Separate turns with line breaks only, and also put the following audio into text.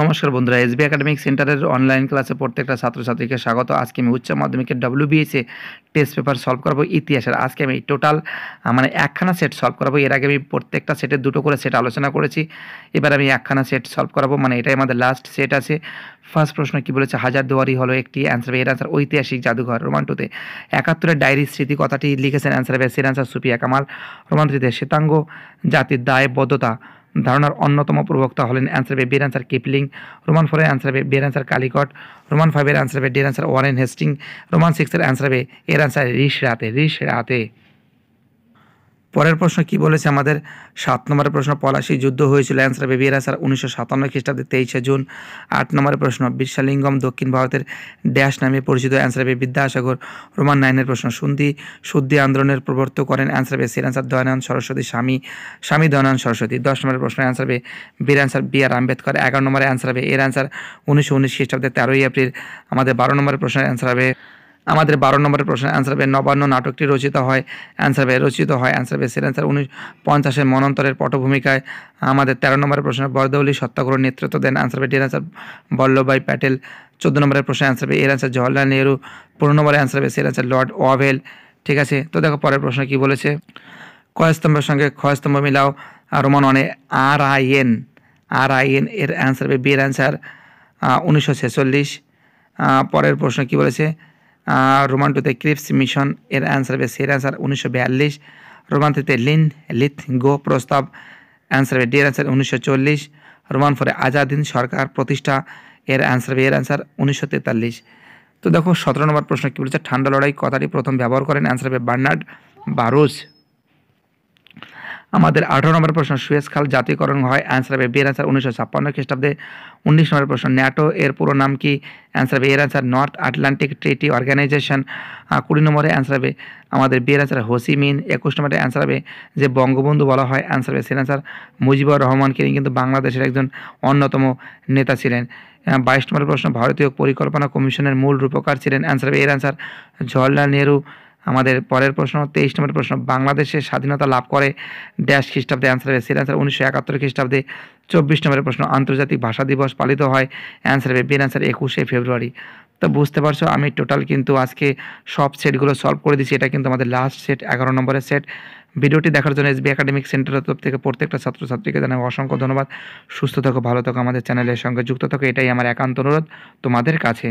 নমস্কার বন্ধুরা SB academic সেন্টারের অনলাইন ক্লাসে প্রত্যেকটা ছাত্রছাত্রীকে স্বাগত আজকে আমি উচ্চ মাধ্যমিকের বিএসএ টেস্ট পেপার সলভ করবো ইতিহাসের আজকে আমি টোটাল মানে একখানা সেট সলভ করাবো এর আগে আমি প্রত্যেকটা সেটের দুটো করে সেট আলোচনা করেছি এবার আমি একখানা সেট সলভ করাবো মানে এটাই আমাদের লাস্ট সেট আছে ফার্স্ট প্রশ্ন কি বলেছে হাজার দুয়ারি হলো একটি অ্যান্সার এর অ্যান্সার ঐতিহাসিক জাদুঘর রোমান টুতে একাত্তরের ডায়েরি স্মৃতি কথাটি লিখেছেন অ্যান্সার বেসির অ্যান্সার সুপিয়া কামাল রোমান শ্বেতাঙ্গ জাতির দায়বদ্ধতা ধারণার অন্যতম প্রবক্তা হলেন অ্যান্সার হবে বিয়ের অ্যান্সার কিপলিং রোমান ফোরের অ্যান্সার হবে বিয়ের অ্যান্সার কালিকট রোমান ফাইভের অ্যান্সার হবে ডিয়ের অ্যান্সার ওয়ারেন হেস্টিং রোমান সিক্সের অ্যান্সার হবে এর অ্যান্সার রিস রাতে রিস রাতে পরের প্রশ্ন কি বলেছে আমাদের সাত নম্বরের প্রশ্ন পলাশি যুদ্ধ হয়েছিল অ্যান্সার বেবিরা স্যার উনিশশো সাতান্ন খ্রিস্টাব্দে তেইশে জুন আট নম্বরের প্রশ্ন বিশ্বালিঙ্গম দক্ষিণ ভারতের ড্যাশ নামে পরিচিত অ্যান্সার বে বিদ্যাসাগর রোমান নাইনের প্রশ্ন সুন্দি শুদ্ধি আন্দোলনের প্রবর্তক করেন অ্যান্সার বে সির অ্যান্সার দয়ানন্দ সরস্বতী স্বামী স্বামী দয়ানন্দ সরস্বতী দশ নম্বরের প্রশ্ন অ্যান্সার বে বীর অ্যান্সার বি আর আম্বেদকর এগারো নম্বরের অ্যান্সার হবে এর অ্যান্সার উনিশশো উনিশ খ্রিস্টাব্দে তেরোই এপ্রিল আমাদের বারো নম্বরের প্রশ্নের অ্যান্সার হবে আমাদের বারো নম্বরের প্রশ্ন অ্যান্সার বে নবান্ন নাটকটি রচিত হয় অ্যান্সার বে রচিত হয় অ্যান্সার বে সের অ্যান্সার উনিশ পঞ্চাশের মনন্তরের পটভূমিকায় আমাদের তেরো নম্বরের প্রশ্ন বরদৌলি সত্যাগ্রহ নেতৃত্ব দেন অ্যান্সার বে ডির অ্যান্সার বল্লভভাই প্যাটেল চোদ্দ নম্বরের প্রশ্নের অ্যান্সার বে এর অ্যান্সার জওয়াহরলাল নেহরু পনেরো নম্বরের অ্যান্সার বে সের অ্যান্সার লর্ড ওয়াভেল ঠিক আছে তো দেখো পরের প্রশ্ন কী বলেছে ক্ষয়স্তম্ভের সঙ্গে ক্ষয়স্তম্ভ মিলাও রোমান অনে R I N R I N এর অ্যান্সার বি এর অ্যান্সার উনিশশো ছেচল্লিশ পরের প্রশ্ন কী বলেছে রোমান টুতে ক্রিপস মিশন এর অ্যান্সার হবে সের অ্যান্সার উনিশশো বিয়াল্লিশ রোমান থ্রিতে লিন লিথ গো প্রস্তাব অ্যান্সার হবে ডিয়ের অ্যান্সার উনিশশো চল্লিশ রোমান ফরে আজাদিন সরকার প্রতিষ্ঠা এর অ্যান্সার হবে এর অ্যান্সার উনিশশো তেতাল্লিশ তো দেখো সতেরো নম্বর প্রশ্ন কী বলছে ঠান্ডা লড়াই কথাটি প্রথম ব্যবহার করেন অ্যান্সার হবে বার্নার্ড বারুস আমাদের আঠারো নম্বর প্রশ্ন সুয়েজ খাল জাতীয়করণ হয় অ্যান্সার হবে বিয়ের অ্যান্সার উনিশশো ছাপ্পান্ন খ্রিস্টাব্দে উনিশ নম্বর প্রশ্ন ন্যাটো এর পুরো নাম কি অ্যান্সার হবে এর answer North Atlantic treaty organization কুড়ি নম্বরে অ্যান্সার হবে আমাদের বিয়ের অ্যান্সার হোসিমিন একুশ নম্বরে অ্যান্সার হবে যে বঙ্গবন্ধু বলা হয় অ্যান্সার হবে সের অ্যান্সার মুজিবুর রহমান কিনি কিন্তু বাংলাদেশের একজন অন্যতম নেতা ছিলেন বাইশ নম্বর প্রশ্ন ভারতীয় পরিকল্পনা কমিশনের মূল রূপকার ছিলেন অ্যান্সার হবে এর অ্যান্সার জওয়াহরলাল নেহরু আমাদের পরের প্রশ্ন তেইশ নম্বর প্রশ্ন বাংলাদেশে স্বাধীনতা লাভ করে ড্যাশ খ্রিস্টাব্দে অ্যান্সার হবে সির অ্যান্সার উনিশশো একাত্তর খ্রিস্টাব্দে চব্বিশ নম্বরের প্রশ্ন আন্তর্জাতিক ভাষা দিবস পালিত হয় অ্যান্সার হবে বিন অ্যান্সার একুশে ফেব্রুয়ারি তো বুঝতে পারছো আমি টোটাল কিন্তু আজকে সব সেটগুলো সলভ করে দিচ্ছি এটা কিন্তু আমাদের লাস্ট সেট এগারো নম্বরের সেট ভিডিওটি দেখার জন্য এসবি একাডেমিক সেন্টারের তরফ থেকে প্রত্যেকটা ছাত্রছাত্রীকে জানাবো অসংখ্য ধন্যবাদ সুস্থ থাকো ভালো থাকো আমাদের চ্যানেলের সঙ্গে যুক্ত থাকো এটাই আমার একান্ত অনুরোধ তোমাদের কাছে